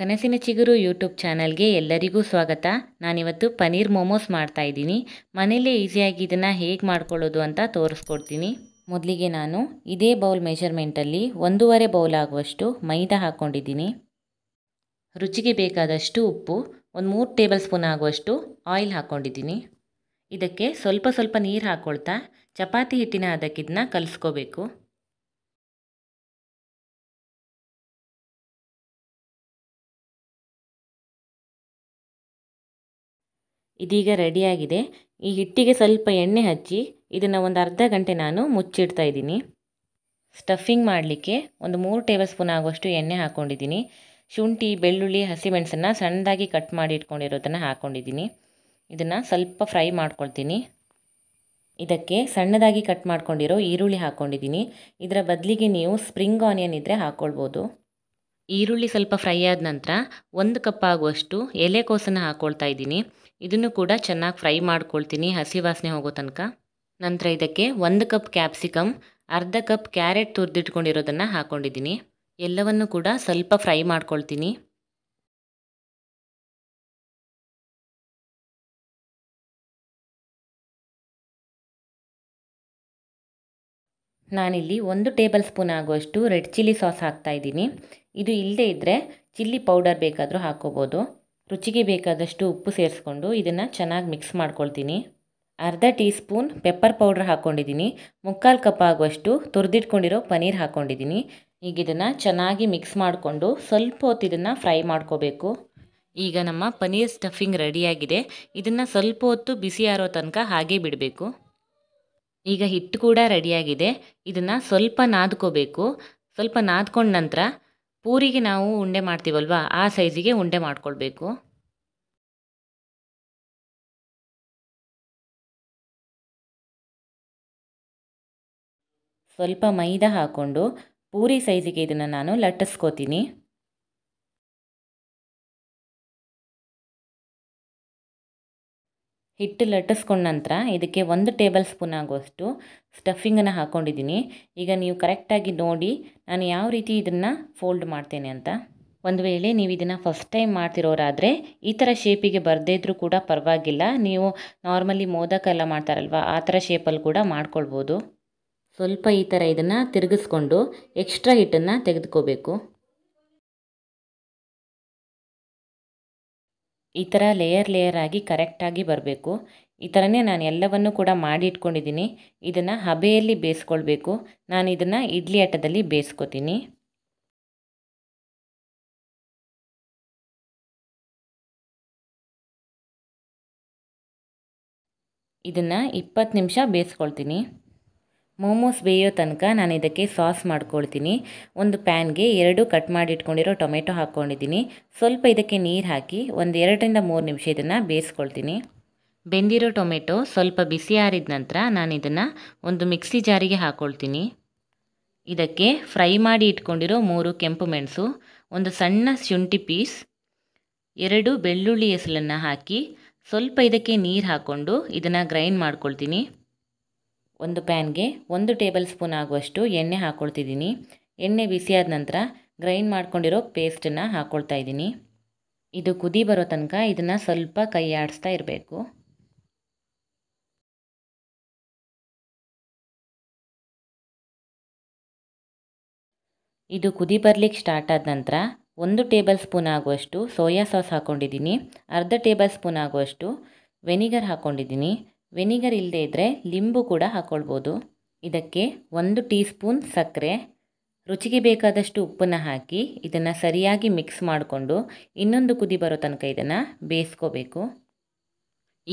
ಕನಸಿನ ಚಿಗುರು ಯೂಟ್ಯೂಬ್ ಚಾನಲ್ಗೆ ಎಲ್ಲರಿಗೂ ಸ್ವಾಗತ ನಾನಿವತ್ತು ಪನೀರ್ ಮೋಮೋಸ್ ಮಾಡ್ತಾ ಇದ್ದೀನಿ ಮನೇಲೇ ಈಸಿಯಾಗಿ ಇದನ್ನು ಹೇಗೆ ಮಾಡ್ಕೊಳ್ಳೋದು ಅಂತ ತೋರಿಸ್ಕೊಡ್ತೀನಿ ಮೊದಲಿಗೆ ನಾನು ಇದೇ ಬೌಲ್ ಮೆಷರ್ಮೆಂಟಲ್ಲಿ ಒಂದೂವರೆ ಬೌಲ್ ಆಗುವಷ್ಟು ಮೈದಾ ಹಾಕ್ಕೊಂಡಿದ್ದೀನಿ ರುಚಿಗೆ ಬೇಕಾದಷ್ಟು ಉಪ್ಪು ಒಂದು ಮೂರು ಟೇಬಲ್ ಸ್ಪೂನ್ ಆಗುವಷ್ಟು ಆಯಿಲ್ ಹಾಕ್ಕೊಂಡಿದ್ದೀನಿ ಇದಕ್ಕೆ ಸ್ವಲ್ಪ ಸ್ವಲ್ಪ ನೀರು ಹಾಕ್ಕೊಳ್ತಾ ಚಪಾತಿ ಹಿಟ್ಟಿನ ಅದಕ್ಕಿದನ್ನ ಕಲಿಸ್ಕೋಬೇಕು ಇದೀಗ ರೆಡಿಯಾಗಿದೆ ಈ ಹಿಟ್ಟಿಗೆ ಸ್ವಲ್ಪ ಎಣ್ಣೆ ಹಚ್ಚಿ ಇದನ್ನು ಒಂದು ಅರ್ಧ ಗಂಟೆ ನಾನು ಮುಚ್ಚಿಡ್ತಾ ಇದ್ದೀನಿ ಸ್ಟಫಿಂಗ್ ಮಾಡಲಿಕ್ಕೆ ಒಂದು ಮೂರು ಟೇಬಲ್ ಸ್ಪೂನ್ ಆಗುವಷ್ಟು ಎಣ್ಣೆ ಹಾಕ್ಕೊಂಡಿದ್ದೀನಿ ಶುಂಠಿ ಬೆಳ್ಳುಳ್ಳಿ ಹಸಿಮೆಣಸನ್ನು ಸಣ್ಣದಾಗಿ ಕಟ್ ಮಾಡಿ ಇಟ್ಕೊಂಡಿರೋದನ್ನು ಹಾಕ್ಕೊಂಡಿದ್ದೀನಿ ಇದನ್ನು ಸ್ವಲ್ಪ ಫ್ರೈ ಮಾಡ್ಕೊಳ್ತೀನಿ ಇದಕ್ಕೆ ಸಣ್ಣದಾಗಿ ಕಟ್ ಮಾಡ್ಕೊಂಡಿರೋ ಈರುಳ್ಳಿ ಹಾಕ್ಕೊಂಡಿದ್ದೀನಿ ಇದರ ಬದಲಿಗೆ ನೀವು ಸ್ಪ್ರಿಂಗ್ ಆನಿಯನ್ ಇದ್ದರೆ ಹಾಕ್ಕೊಳ್ಬೋದು ಈರುಳ್ಳಿ ಸ್ವಲ್ಪ ಫ್ರೈ ಆದ ನಂತರ ಒಂದು ಕಪ್ ಆಗುವಷ್ಟು ಎಲೆಕೋಸನ್ನು ಹಾಕ್ಕೊಳ್ತಾ ಇದ್ದೀನಿ ಇದನ್ನು ಕೂಡ ಚೆನ್ನಾಗಿ ಫ್ರೈ ಮಾಡ್ಕೊಳ್ತೀನಿ ಹಸಿ ವಾಸನೆ ಹೋಗೋ ತನಕ ನಂತರ ಇದಕ್ಕೆ ಒಂದು ಕಪ್ ಕ್ಯಾಪ್ಸಿಕಮ್ ಅರ್ಧ ಕಪ್ ಕ್ಯಾರೆಟ್ ತುರಿದಿಟ್ಕೊಂಡಿರೋದನ್ನು ಹಾಕ್ಕೊಂಡಿದ್ದೀನಿ ಎಲ್ಲವನ್ನು ಕೂಡ ಸ್ವಲ್ಪ ಫ್ರೈ ಮಾಡ್ಕೊಳ್ತೀನಿ ನಾನಿಲ್ಲಿ ಒಂದು ಟೇಬಲ್ ಸ್ಪೂನ್ ಆಗುವಷ್ಟು ರೆಡ್ ಚಿಲ್ಲಿ ಸಾಸ್ ಹಾಕ್ತಾಯಿದ್ದೀನಿ ಇದು ಇಲ್ಲದೇ ಇದ್ದರೆ ಚಿಲ್ಲಿ ಪೌಡರ್ ಬೇಕಾದರೂ ಹಾಕ್ಕೋಬೋದು ರುಚಿಗೆ ಬೇಕಾದಷ್ಟು ಉಪ್ಪು ಸೇರಿಸ್ಕೊಂಡು ಇದನ್ನು ಚೆನ್ನಾಗಿ ಮಿಕ್ಸ್ ಮಾಡ್ಕೊಳ್ತೀನಿ ಅರ್ಧ ಟೀ ಸ್ಪೂನ್ ಪೆಪ್ಪರ್ ಪೌಡ್ರ್ ಹಾಕ್ಕೊಂಡಿದ್ದೀನಿ ಮುಕ್ಕಾಲು ಕಪ್ ಆಗುವಷ್ಟು ತುರಿದಿಟ್ಕೊಂಡಿರೋ ಪನೀರ್ ಹಾಕ್ಕೊಂಡಿದ್ದೀನಿ ಈಗ ಇದನ್ನು ಚೆನ್ನಾಗಿ ಮಿಕ್ಸ್ ಮಾಡಿಕೊಂಡು ಸ್ವಲ್ಪ ಹೊತ್ತು ಇದನ್ನು ಫ್ರೈ ಮಾಡ್ಕೋಬೇಕು ಈಗ ನಮ್ಮ ಪನೀರ್ ಸ್ಟಫಿಂಗ್ ರೆಡಿಯಾಗಿದೆ ಇದನ್ನು ಸ್ವಲ್ಪ ಹೊತ್ತು ಬಿಸಿ ಆರೋ ತನಕ ಹಾಗೇ ಬಿಡಬೇಕು ಈಗ ಹಿಟ್ಟು ಕೂಡ ರೆಡಿಯಾಗಿದೆ ಇದನ್ನು ಸ್ವಲ್ಪ ನಾದ್ಕೋಬೇಕು ಸ್ವಲ್ಪ ನಾದ್ಕೊಂಡ ನಂತರ ಪೂರಿಗೆ ನಾವು ಉಂಡೆ ಮಾಡ್ತೀವಲ್ವ ಆ ಸೈಜಿಗೆ ಉಂಡೆ ಮಾಡ್ಕೊಳ್ಬೇಕು ಸ್ವಲ್ಪ ಮೈದಾ ಹಾಕ್ಕೊಂಡು ಪೂರಿ ಸೈಜಿಗೆ ಇದನ್ನು ನಾನು ಲಟ್ಟಿಸ್ಕೋತೀನಿ ಹಿಟ್ಟು ಲಟ್ಟಿಸ್ಕೊಂಡ ನಂತರ ಇದಕ್ಕೆ ಒಂದು ಟೇಬಲ್ ಸ್ಪೂನ್ ಆಗುವಷ್ಟು ಸ್ಟಫಿಂಗನ್ನು ಹಾಕ್ಕೊಂಡಿದ್ದೀನಿ ಈಗ ನೀವು ಕರೆಕ್ಟಾಗಿ ನೋಡಿ ನಾನು ಯಾವ ರೀತಿ ಇದನ್ನು ಫೋಲ್ಡ್ ಮಾಡ್ತೇನೆ ಅಂತ ಒಂದು ವೇಳೆ ನೀವು ಇದನ್ನು ಫಸ್ಟ್ ಟೈಮ್ ಮಾಡ್ತಿರೋರಾದರೆ ಈ ಥರ ಶೇಪಿಗೆ ಬರದೇ ಇದ್ರೂ ಕೂಡ ಪರವಾಗಿಲ್ಲ ನೀವು ನಾರ್ಮಲಿ ಮೋದಕ ಎಲ್ಲ ಮಾಡ್ತಾರಲ್ವ ಆ ಥರ ಶೇಪಲ್ಲಿ ಕೂಡ ಮಾಡ್ಕೊಳ್ಬೋದು ಸ್ವಲ್ಪ ಈ ಥರ ಇದನ್ನು ತಿರುಗಿಸ್ಕೊಂಡು ಎಕ್ಸ್ಟ್ರಾ ಹಿಟ್ಟನ್ನು ತೆಗೆದುಕೋಬೇಕು ಈ ಥರ ಲೇಯರ್ ಲೇಯರ್ ಆಗಿ ಕರೆಕ್ಟಾಗಿ ಬರಬೇಕು ಈ ಥರನೇ ನಾನು ಎಲ್ಲವನ್ನು ಕೂಡ ಮಾಡಿ ಇಟ್ಕೊಂಡಿದ್ದೀನಿ ಇದನ್ನು ಹಬೆಯಲ್ಲಿ ಬೇಯಿಸ್ಕೊಳ್ಬೇಕು ನಾನು ಇದನ್ನು ಇಡ್ಲಿ ಆಟದಲ್ಲಿ ಬೇಯಿಸ್ಕೊತೀನಿ ಇದನ್ನು ಇಪ್ಪತ್ತು ನಿಮಿಷ ಬೇಯಿಸ್ಕೊಳ್ತೀನಿ ಮೋಮೋಸ್ ಬೇಯೋ ತನಕ ನಾನು ಇದಕ್ಕೆ ಸಾಸ್ ಮಾಡ್ಕೊಳ್ತೀನಿ ಒಂದು ಪ್ಯಾನ್ಗೆ ಎರಡು ಕಟ್ ಮಾಡಿ ಇಟ್ಕೊಂಡಿರೋ ಟೊಮೆಟೊ ಹಾಕ್ಕೊಂಡಿದ್ದೀನಿ ಸ್ವಲ್ಪ ಇದಕ್ಕೆ ನೀರು ಹಾಕಿ ಒಂದು ಎರಡರಿಂದ ಮೂರು ನಿಮಿಷ ಇದನ್ನು ಬೇಯಿಸ್ಕೊಳ್ತೀನಿ ಬೆಂದಿರೋ ಟೊಮೆಟೊ ಸ್ವಲ್ಪ ಬಿಸಿ ಆರಿದ ನಂತರ ನಾನು ಇದನ್ನು ಒಂದು ಮಿಕ್ಸಿ ಜಾರಿಗೆ ಹಾಕ್ಕೊಳ್ತೀನಿ ಇದಕ್ಕೆ ಫ್ರೈ ಮಾಡಿ ಇಟ್ಕೊಂಡಿರೋ ಮೂರು ಕೆಂಪು ಮೆಣಸು ಒಂದು ಸಣ್ಣ ಶುಂಠಿ ಪೀಸ್ ಎರಡು ಬೆಳ್ಳುಳ್ಳಿ ಹೆಸಲನ್ನು ಹಾಕಿ ಸ್ವಲ್ಪ ಇದಕ್ಕೆ ನೀರು ಹಾಕ್ಕೊಂಡು ಇದನ್ನು ಗ್ರೈಂಡ್ ಮಾಡ್ಕೊಳ್ತೀನಿ ಒಂದು ಪ್ಯಾನ್ಗೆ ಒಂದು ಟೇಬಲ್ ಸ್ಪೂನ್ ಆಗುವಷ್ಟು ಎಣ್ಣೆ ಹಾಕ್ಕೊಳ್ತಿದ್ದೀನಿ ಎಣ್ಣೆ ಬಿಸಿಯಾದ ನಂತರ ಗ್ರೈಂಡ್ ಮಾಡ್ಕೊಂಡಿರೋ ಪೇಸ್ಟನ್ನು ಹಾಕ್ಕೊಳ್ತಾ ಇದ್ದೀನಿ ಇದು ಕುದಿ ಬರೋ ತನಕ ಇದನ್ನು ಸ್ವಲ್ಪ ಕೈ ಆಡಿಸ್ತಾ ಇರಬೇಕು ಇದು ಕುದಿ ಬರ್ಲಿಕ್ಕೆ ಸ್ಟಾರ್ಟ್ ಆದ ನಂತರ ಒಂದು ಟೇಬಲ್ ಸ್ಪೂನ್ ಆಗುವಷ್ಟು ಸೋಯಾ ಸಾಸ್ ಹಾಕ್ಕೊಂಡಿದ್ದೀನಿ ಅರ್ಧ ಟೇಬಲ್ ಸ್ಪೂನ್ ಆಗುವಷ್ಟು ವೆನಿಗರ್ ಹಾಕ್ಕೊಂಡಿದ್ದೀನಿ ವೆನಿಗರ್ ಇಲ್ಲದೇ ಇದ್ದರೆ ಲಿಂಬು ಕೂಡ ಹಾಕ್ಕೊಳ್ಬೋದು ಇದಕ್ಕೆ ಒಂದು ಟೀ ಸ್ಪೂನ್ ಸಕ್ಕರೆ ರುಚಿಗೆ ಬೇಕಾದಷ್ಟು ಉಪ್ಪನ್ನು ಹಾಕಿ ಇದನ್ನು ಸರಿಯಾಗಿ ಮಿಕ್ಸ್ ಮಾಡಿಕೊಂಡು ಇನ್ನೊಂದು ಕುದಿ ಬರೋ ತನಕ ಇದನ್ನು ಬೇಯಿಸ್ಕೋಬೇಕು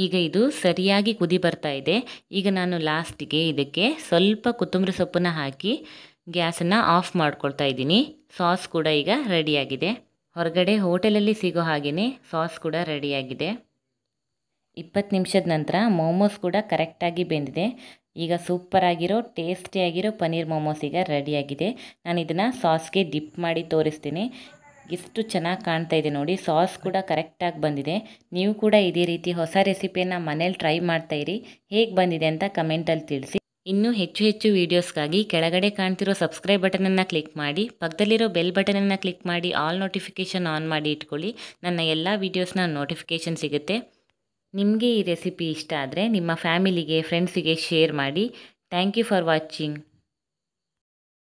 ಈಗ ಇದು ಸರಿಯಾಗಿ ಕುದಿ ಬರ್ತಾ ಇದೆ ಈಗ ನಾನು ಲಾಸ್ಟಿಗೆ ಇದಕ್ಕೆ ಸ್ವಲ್ಪ ಕೊತ್ತಂಬರಿ ಸೊಪ್ಪನ್ನು ಹಾಕಿ ಗ್ಯಾಸನ್ನು ಆಫ್ ಮಾಡ್ಕೊಳ್ತಾ ಇದ್ದೀನಿ ಸಾಸ್ ಕೂಡ ಈಗ ರೆಡಿಯಾಗಿದೆ ಹೊರಗಡೆ ಹೋಟೆಲಲ್ಲಿ ಸಿಗೋ ಹಾಗೆಯೇ ಸಾಸ್ ಕೂಡ ರೆಡಿಯಾಗಿದೆ ಇಪ್ಪತ್ತು ನಿಮಿಷದ ನಂತರ ಮೋಮೋಸ್ ಕೂಡ ಕರೆಕ್ಟಾಗಿ ಬೆಂದಿದೆ ಈಗ ಸೂಪರಾಗಿರೋ ಟೇಸ್ಟಿಯಾಗಿರೋ ಪನ್ನೀರ್ ಮೋಮೋಸ್ ಈಗ ರೆಡಿಯಾಗಿದೆ ನಾನು ಇದನ್ನು ಸಾಸ್ಗೆ ಡಿಪ್ ಮಾಡಿ ತೋರಿಸ್ತೀನಿ ಎಷ್ಟು ಚೆನ್ನಾಗಿ ಕಾಣ್ತಾ ಇದೆ ನೋಡಿ ಸಾಸ್ ಕೂಡ ಕರೆಕ್ಟಾಗಿ ಬಂದಿದೆ ನೀವು ಕೂಡ ಇದೇ ರೀತಿ ಹೊಸ ರೆಸಿಪಿಯನ್ನು ಮನೇಲಿ ಟ್ರೈ ಮಾಡ್ತಾಯಿರಿ ಹೇಗೆ ಬಂದಿದೆ ಅಂತ ಕಮೆಂಟಲ್ಲಿ ತಿಳಿಸಿ ಇನ್ನೂ ಹೆಚ್ಚು ಹೆಚ್ಚು ವೀಡಿಯೋಸ್ಗಾಗಿ ಕೆಳಗಡೆ ಕಾಣ್ತಿರೋ ಸಬ್ಸ್ಕ್ರೈಬ್ ಬಟನನ್ನು ಕ್ಲಿಕ್ ಮಾಡಿ ಪಕ್ಕದಲ್ಲಿರೋ ಬೆಲ್ ಬಟನನ್ನು ಕ್ಲಿಕ್ ಮಾಡಿ ಆಲ್ ನೋಟಿಫಿಕೇಷನ್ ಆನ್ ಮಾಡಿ ಇಟ್ಕೊಳ್ಳಿ ನನ್ನ ಎಲ್ಲ ವೀಡಿಯೋಸ್ನ ನೋಟಿಫಿಕೇಷನ್ ಸಿಗುತ್ತೆ ನಿಮಗೆ ಈ ರೆಸಿಪಿ ಇಷ್ಟ ಆದರೆ ನಿಮ್ಮ ಫ್ಯಾಮಿಲಿಗೆ ಫ್ರೆಂಡ್ಸಿಗೆ ಶೇರ್ ಮಾಡಿ ಥ್ಯಾಂಕ್ ಯು ಫಾರ್ ವಾಚಿಂಗ್